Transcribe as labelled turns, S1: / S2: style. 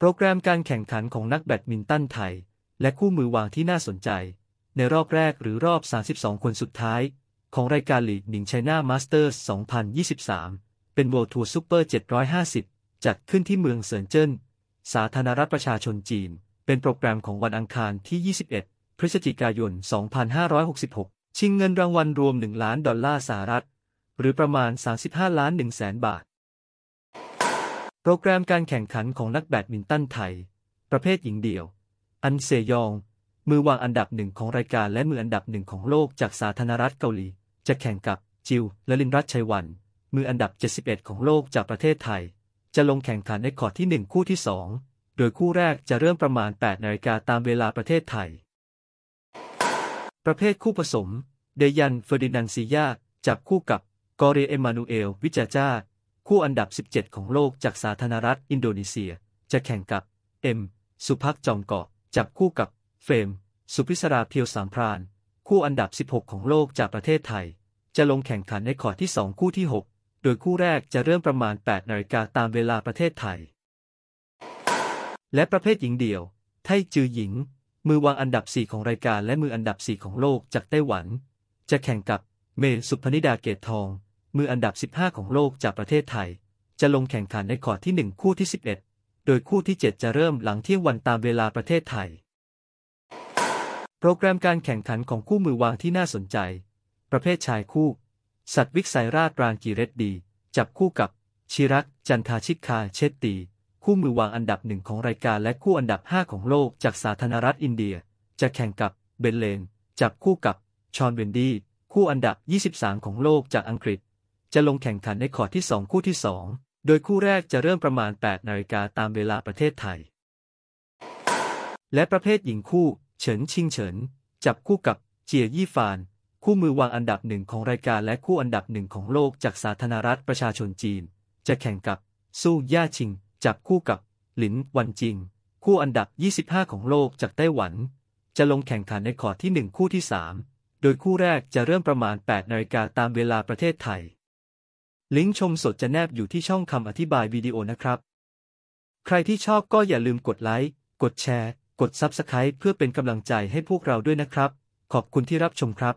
S1: โปรแกรมการแข่งขันของนักแบดมินตันไทย และคู่มือวางที่น่าสนใจ ในรอบแรกหรือรอบ 32 คนสุดท้าย ของรายการลีกหนิงไชน่ามาสเตอร์ส2023 เป็น w o ทัวร์ซูเปอร์750 จัดขึ้นที่เมืองเซินเจิ้น สาธารณรัฐประชาชนจีน เป็นโปรแกรมของวันอังคารที่ 21 พฤศจิกายน 2566 ชิงเงินรางวัลรวม 1 ล้านดอลลาร์สหรัฐ หรือประมาณ 35ล้าน1แสนบาทโปรแกรมการแข่งขันของนักแบดมินตันไทย ประเภทหญิงเดี่ยว อันเซยอง มือวางอันดับหนึ่งของรายการและมืออันดับหนึ่งของโลกจากสาธารณรัฐเกาหลี จะแข่งกับจิวและลินรัตชัยวัน มืออันดับ 71ของโลกจากประเทศไทย จะลงแข่งขันในคอร์ดที่ 1 คู่ที่ 2 โดยคู่แรกจะเริ่มประมาณ8นาฬิกาตามเวลาประเทศไทย ประเภทคู่ผสม เดยัน เฟอร์ดินันซียา จับคู่กับกอเรเอมานูเอล วิจาจาคู่อันดับ 17 ของโลกจากสาธารณรัฐอินโดนีเซียจะแข่งกับ เอ็ม สุภักจองเกาะ จับคู่กับ เฟรม สุพิศราเพียวสามพรานคู่อันดับ 16 ของโลกจากประเทศไทย จะลงแข่งขันในขอดที่2คู่ที่ 6 โดยคู่แรกจะเริ่มประมาณ8นาฬิกาตามเวลาประเทศไทย และประเภทหญิงเดี่ยว ไทจือหญิงมือวางอันดับ 4 ของรายการและมืออันดับ 4 ของโลกจากไต้หวัน จะแข่งกับเมย์สุพนิดาเกตทองมืออันดับ 15 ของโลกจากประเทศไทย จะลงแข่งขันในคอร์ดที่ 1 คู่ที่ 11 โดยคู่ที่ 7 จะเริ่มหลังเที่ยงวันตามเวลาประเทศไทย โปรแกรมการแข่งขันของคู่มือวางที่น่าสนใจ ประเภทชายคู่ สัตวิกไซราชรางกีเรตดี จับคู่กับ ชิรัก จันทาชิกคาเชตตี คู่มือวางอันดับหนึ่งของรายการและคู่อันดับ 5 ของโลกจากสาธารณรัฐอินเดีย จะแข่งกับเบนเลนจับคู่กับชอนเวนดี้คู่อันดับ 23 ของโลกจากอังกฤษจะลงแข่งขันในคอร์ดที่ 2 คู่ที่ 2 โดยคู่แรกจะเริ่มประมาณ 8 นาฬิกาตามเวลาประเทศไทย และประเภทหญิงคู่ เฉินชิงเฉิน จับคู่กับ เจียยี่ฟาน คู่มือวางอันดับหนึ่งของรายการ และคู่อันดับหนึ่งของโลกจากสาธารณรัฐประชาชนจีน จะแข่งกับสู้ย่า ชิง จับคู่กับหลินวันจิง คู่อันดับ 25 ของโลกจากไต้หวัน จะลงแข่งขันในคอร์ดที่ 1 คู่ที่ 3 โดยคู่แรกจะเริ่มประมาณ8นาฬิกาตามเวลาประเทศไทยลิงก์ชมสดจะแนบอยู่ที่ช่องคำอธิบายวิดีโอนะครับ ใครที่ชอบก็อย่าลืมกดไลค์ กดแชร์ กด Subscribe เพื่อเป็นกำลังใจให้พวกเราด้วยนะครับ ขอบคุณที่รับชมครับ